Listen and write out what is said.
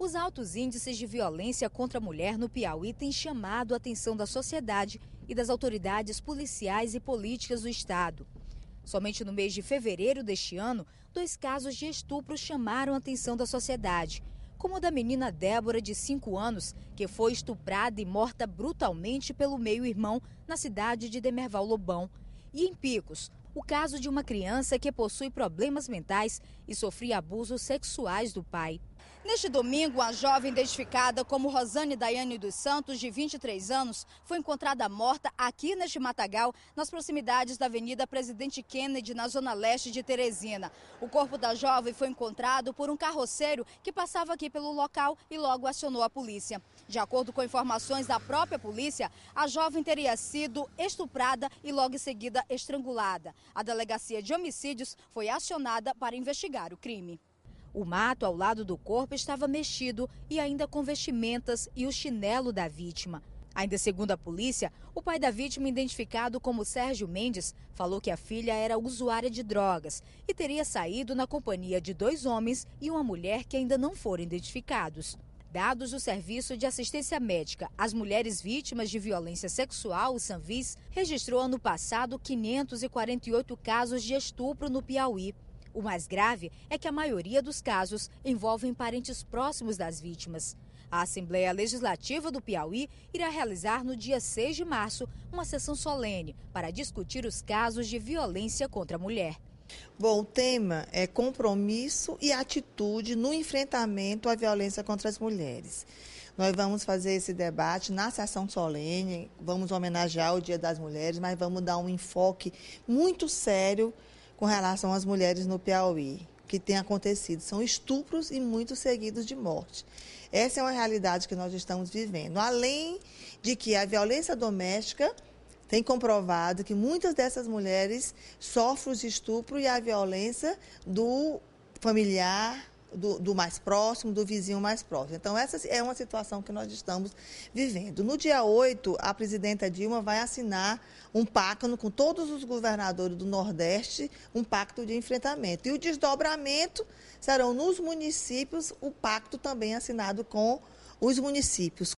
Os altos índices de violência contra a mulher no Piauí têm chamado a atenção da sociedade e das autoridades policiais e políticas do Estado. Somente no mês de fevereiro deste ano, dois casos de estupro chamaram a atenção da sociedade, como o da menina Débora, de 5 anos, que foi estuprada e morta brutalmente pelo meio-irmão na cidade de Demerval Lobão, e em Picos, o caso de uma criança que possui problemas mentais e sofria abusos sexuais do pai. Neste domingo, a jovem identificada como Rosane Daiane dos Santos, de 23 anos, foi encontrada morta aqui neste matagal, nas proximidades da Avenida Presidente Kennedy, na zona leste de Teresina. O corpo da jovem foi encontrado por um carroceiro que passava aqui pelo local e logo acionou a polícia. De acordo com informações da própria polícia, a jovem teria sido estuprada e logo em seguida estrangulada. A delegacia de homicídios foi acionada para investigar o crime. O mato ao lado do corpo estava mexido e ainda com vestimentas e o chinelo da vítima. Ainda segundo a polícia, o pai da vítima, identificado como Sérgio Mendes, falou que a filha era usuária de drogas e teria saído na companhia de dois homens e uma mulher que ainda não foram identificados. Dados do Serviço de Assistência Médica às Mulheres Vítimas de Violência Sexual, o SAMVIS, registrou ano passado 548 casos de estupro no Piauí. O mais grave é que a maioria dos casos envolvem parentes próximos das vítimas. A Assembleia Legislativa do Piauí irá realizar no dia 6 de março uma sessão solene para discutir os casos de violência contra a mulher. Bom, o tema é compromisso e atitude no enfrentamento à violência contra as mulheres. Nós vamos fazer esse debate na sessão solene, vamos homenagear o Dia das Mulheres, mas vamos dar um enfoque muito sério com relação às mulheres no Piauí que tem acontecido. São estupros e muitos seguidos de morte. Essa é uma realidade que nós estamos vivendo. Além de que a violência doméstica tem comprovado que muitas dessas mulheres sofrem os estupro e a violência do familiar, do, do, mais próximo, do vizinho mais próximo. Então, essa é uma situação que nós estamos vivendo. No dia 8, a presidenta Dilma vai assinar um pacto com todos os governadores do Nordeste, um pacto de enfrentamento. E o desdobramento serão nos municípios, o pacto também assinado com os municípios.